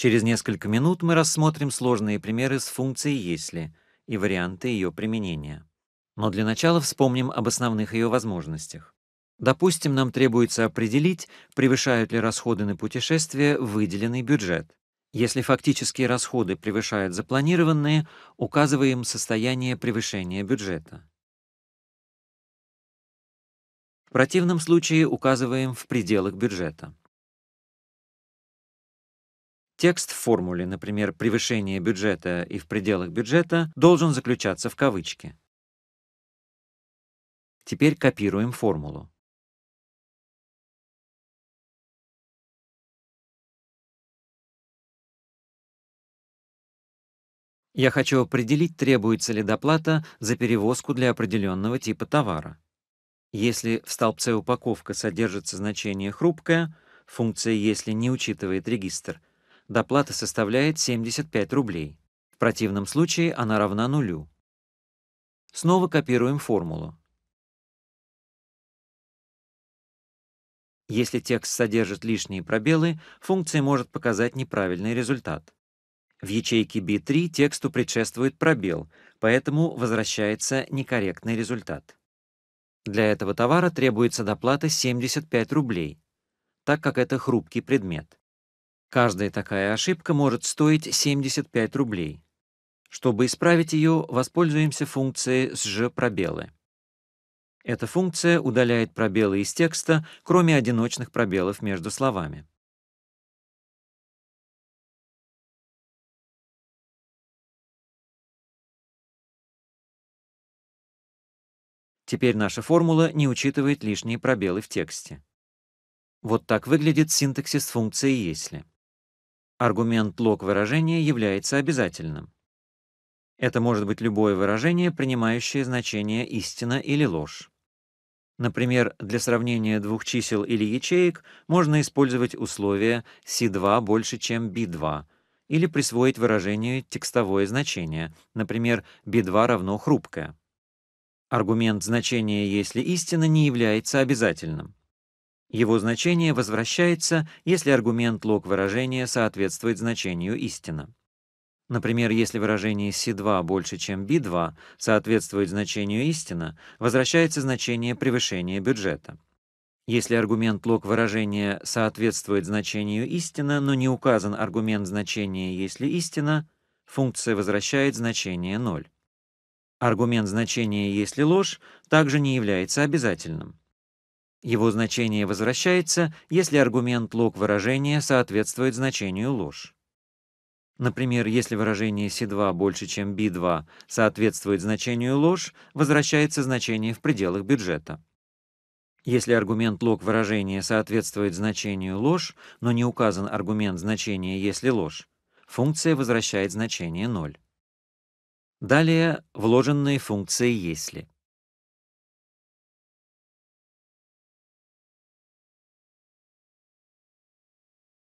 Через несколько минут мы рассмотрим сложные примеры с функцией «если» и варианты ее применения. Но для начала вспомним об основных ее возможностях. Допустим, нам требуется определить, превышают ли расходы на путешествие выделенный бюджет. Если фактические расходы превышают запланированные, указываем состояние превышения бюджета. В противном случае указываем в пределах бюджета. Текст в формуле, например, «превышение бюджета» и «в пределах бюджета» должен заключаться в кавычки. Теперь копируем формулу. Я хочу определить, требуется ли доплата за перевозку для определенного типа товара. Если в столбце «Упаковка» содержится значение «хрупкая», функция «Если» не учитывает регистр — доплата составляет 75 рублей. В противном случае она равна нулю. Снова копируем формулу. Если текст содержит лишние пробелы, функция может показать неправильный результат. В ячейке B3 тексту предшествует пробел, поэтому возвращается некорректный результат. Для этого товара требуется доплата 75 рублей, так как это хрупкий предмет. Каждая такая ошибка может стоить 75 рублей. Чтобы исправить ее, воспользуемся функцией «сж пробелы». Эта функция удаляет пробелы из текста, кроме одиночных пробелов между словами. Теперь наша формула не учитывает лишние пробелы в тексте. Вот так выглядит синтаксис функции «если». Аргумент лог выражения является обязательным. Это может быть любое выражение, принимающее значение истина или ложь. Например, для сравнения двух чисел или ячеек можно использовать условие C2 больше, чем B2, или присвоить выражению текстовое значение, например, B2 равно хрупкое. Аргумент значения «если истина» не является обязательным. Его значение возвращается, если аргумент лог выражения соответствует значению истина. Например, если выражение си2 больше, чем би2 соответствует значению истина, возвращается значение превышения бюджета. Если аргумент лог выражения соответствует значению истина, но не указан аргумент значения «если истина», функция возвращает значение 0. Аргумент значения «если ложь» также не является обязательным. Его значение возвращается, если аргумент лог выражения соответствует значению ложь. Например, если выражение C2 больше, чем B2 соответствует значению ложь, возвращается значение в пределах бюджета. Если аргумент лог выражения соответствует значению ложь, но не указан аргумент значения «если ложь», функция возвращает значение 0. Далее вложенные функции «если».